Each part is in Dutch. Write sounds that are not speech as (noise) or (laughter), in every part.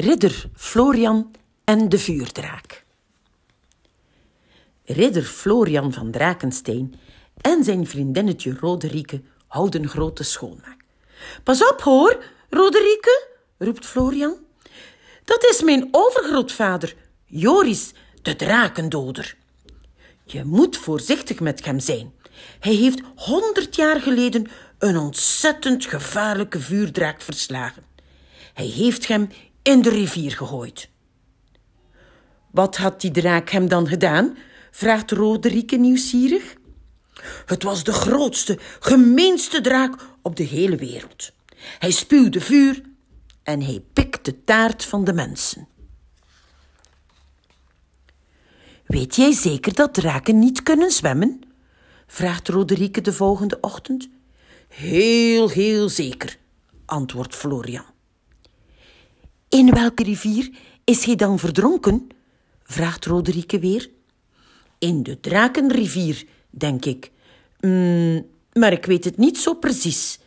Ridder Florian en de vuurdraak. Ridder Florian van Drakensteen en zijn vriendinnetje Roderike houden grote schoonmaak. Pas op hoor, Roderike, roept Florian. Dat is mijn overgrootvader, Joris, de drakendoder. Je moet voorzichtig met hem zijn. Hij heeft honderd jaar geleden een ontzettend gevaarlijke vuurdraak verslagen. Hij heeft hem in de rivier gegooid. Wat had die draak hem dan gedaan? vraagt Roderike nieuwsgierig. Het was de grootste, gemeenste draak op de hele wereld. Hij spuwde vuur en hij pikte taart van de mensen. Weet jij zeker dat draken niet kunnen zwemmen? vraagt Roderike de volgende ochtend. Heel, heel zeker, antwoordt Florian. In welke rivier is hij dan verdronken? vraagt Roderike weer. In de Drakenrivier, denk ik. Mm, maar ik weet het niet zo precies.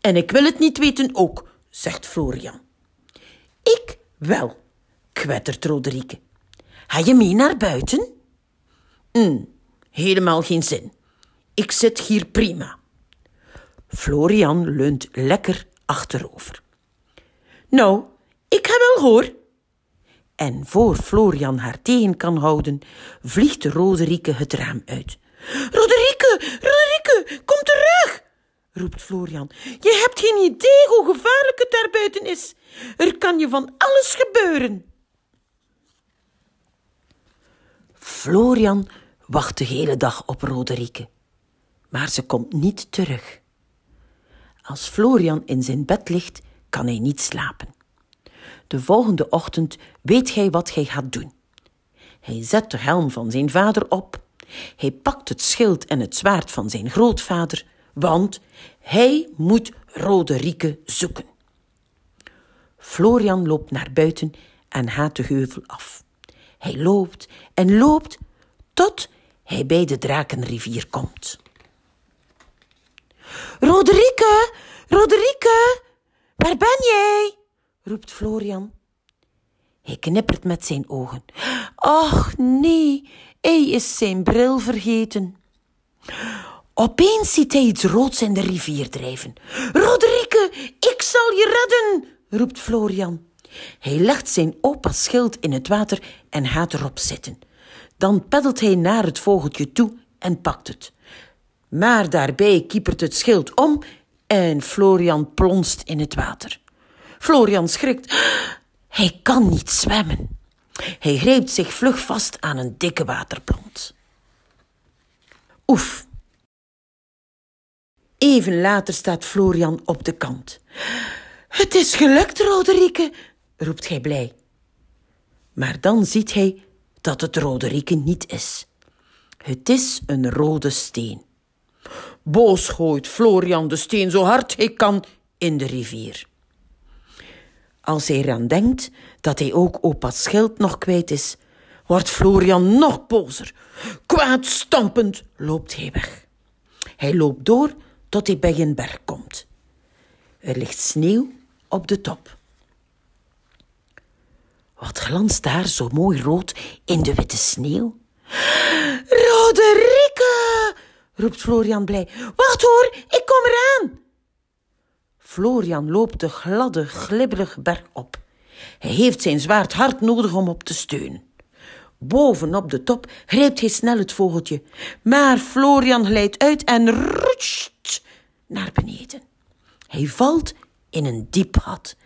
En ik wil het niet weten ook, zegt Florian. Ik wel, kwettert Roderike. Ga je mee naar buiten? Mm, helemaal geen zin. Ik zit hier prima. Florian leunt lekker achterover. Nou, ik heb wel hoor. En voor Florian haar tegen kan houden, vliegt Roderike het raam uit. Roderike, Roderike, kom terug! roept Florian. Je hebt geen idee hoe gevaarlijk het daarbuiten is. Er kan je van alles gebeuren. Florian wacht de hele dag op Roderike, maar ze komt niet terug. Als Florian in zijn bed ligt, kan hij niet slapen. De volgende ochtend weet gij wat gij gaat doen. Hij zet de helm van zijn vader op. Hij pakt het schild en het zwaard van zijn grootvader, want hij moet Roderike zoeken. Florian loopt naar buiten en haat de heuvel af. Hij loopt en loopt tot hij bij de Drakenrivier komt. Roderike, Roderike, waar ben jij? roept Florian. Hij knippert met zijn ogen. Ach nee, hij is zijn bril vergeten. Opeens ziet hij iets roods in de rivier drijven. Roderike, ik zal je redden, roept Florian. Hij legt zijn opa's schild in het water en gaat erop zitten. Dan peddelt hij naar het vogeltje toe en pakt het. Maar daarbij kiepert het schild om en Florian plonst in het water. Florian schrikt. Hij kan niet zwemmen. Hij greep zich vlug vast aan een dikke waterplant. Oef. Even later staat Florian op de kant. Het is gelukt, Roderike, roept hij blij. Maar dan ziet hij dat het Roderike niet is. Het is een rode steen. Boos gooit Florian de steen zo hard hij kan in de rivier. Als hij eraan denkt dat hij ook opa's schild nog kwijt is, wordt Florian nog bozer. Kwaad stampend loopt hij weg. Hij loopt door tot hij bij een berg komt. Er ligt sneeuw op de top. Wat glanst daar zo mooi rood in de witte sneeuw? Roderike! roept Florian blij. Wacht hoor, ik kom eraan! Florian loopt de gladde, glibberige berg op. Hij heeft zijn zwaard hard nodig om op te steunen. Boven op de top grijpt hij snel het vogeltje, maar Florian glijdt uit en rutscht naar beneden. Hij valt in een diep gat.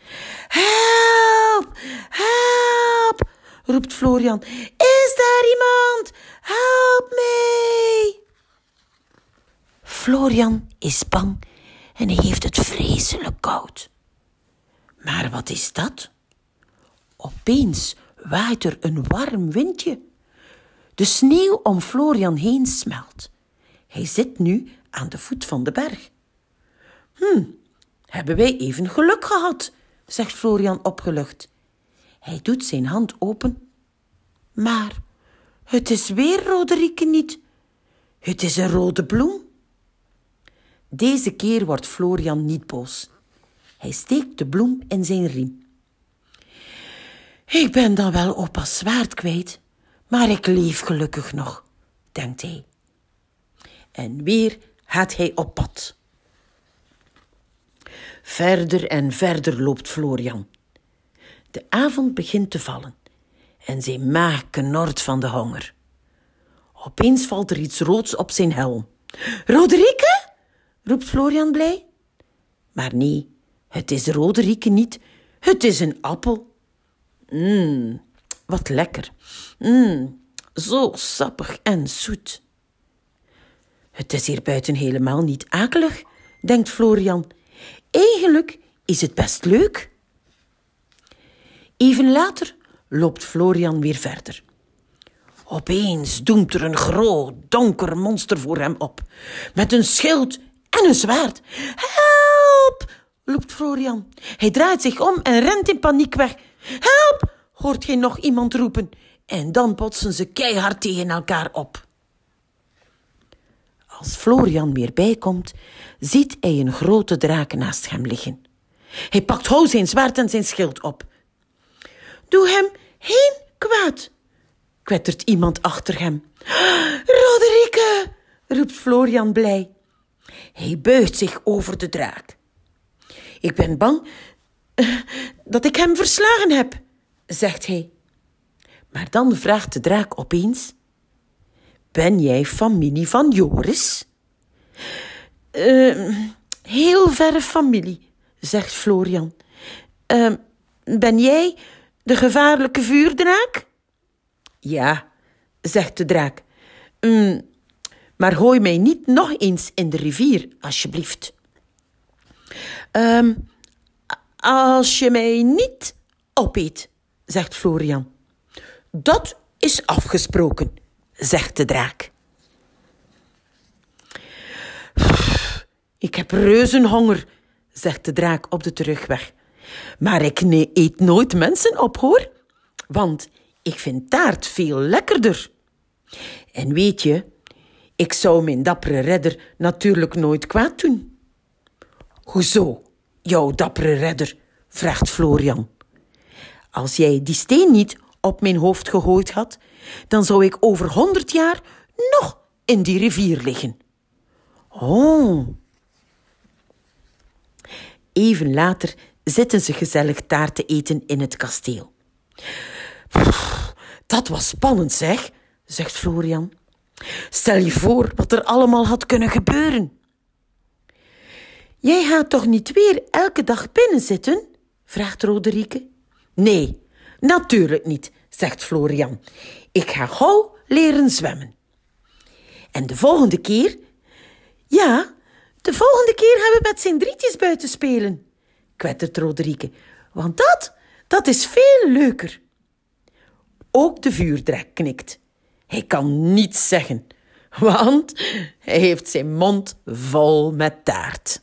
Help! Help! roept Florian. Is daar iemand? Help mij! Florian is bang en hij heeft het vreselijk koud. Maar wat is dat? Opeens waait er een warm windje. De sneeuw om Florian heen smelt. Hij zit nu aan de voet van de berg. Hm, hebben wij even geluk gehad, zegt Florian opgelucht. Hij doet zijn hand open. Maar het is weer Roderike niet. Het is een rode bloem. Deze keer wordt Florian niet boos. Hij steekt de bloem in zijn riem. Ik ben dan wel opa's zwaard kwijt, maar ik leef gelukkig nog, denkt hij. En weer gaat hij op pad. Verder en verder loopt Florian. De avond begint te vallen en zijn maag knort van de honger. Opeens valt er iets roods op zijn helm. Roderike? roept Florian blij. Maar nee, het is rode rieken niet, het is een appel. Mmm, wat lekker. Mmm, zo sappig en zoet. Het is hier buiten helemaal niet akelig, denkt Florian. Eigenlijk is het best leuk. Even later loopt Florian weer verder. Opeens doemt er een groot, donker monster voor hem op, met een schild en een zwaard. Help! roept Florian. Hij draait zich om en rent in paniek weg. Help! hoort gij nog iemand roepen. En dan botsen ze keihard tegen elkaar op. Als Florian weer bijkomt, ziet hij een grote draak naast hem liggen. Hij pakt hou zijn zwaard en zijn schild op. Doe hem heen kwaad, kwettert iemand achter hem. (gasps) Roderike, roept Florian blij. Hij buigt zich over de draak. Ik ben bang eh, dat ik hem verslagen heb, zegt hij. Maar dan vraagt de draak opeens: Ben jij familie van Joris? Ehm, heel verre familie, zegt Florian. Ehm, ben jij de gevaarlijke vuurdraak? Ja, zegt de draak. Ehm, maar gooi mij niet nog eens in de rivier, alsjeblieft. Ehm, als je mij niet opeet, zegt Florian. Dat is afgesproken, zegt de draak. Ik heb reuzenhonger, zegt de draak op de terugweg. Maar ik eet nooit mensen op, hoor. Want ik vind taart veel lekkerder. En weet je, ik zou mijn dappere redder natuurlijk nooit kwaad doen. Hoezo, jouw dappere redder? vraagt Florian. Als jij die steen niet op mijn hoofd gegooid had, dan zou ik over honderd jaar nog in die rivier liggen. Oh. Even later zitten ze gezellig taart te eten in het kasteel. Dat was spannend, zeg, zegt Florian. Stel je voor wat er allemaal had kunnen gebeuren. Jij gaat toch niet weer elke dag binnen zitten? vraagt Roderike. Nee, natuurlijk niet, zegt Florian. Ik ga gauw leren zwemmen. En de volgende keer? Ja, de volgende keer gaan we met zijn drietjes buiten spelen, kwettert Roderike. Want dat, dat is veel leuker. Ook de vuurdrek knikt. Hij kan niets zeggen, want hij heeft zijn mond vol met taart.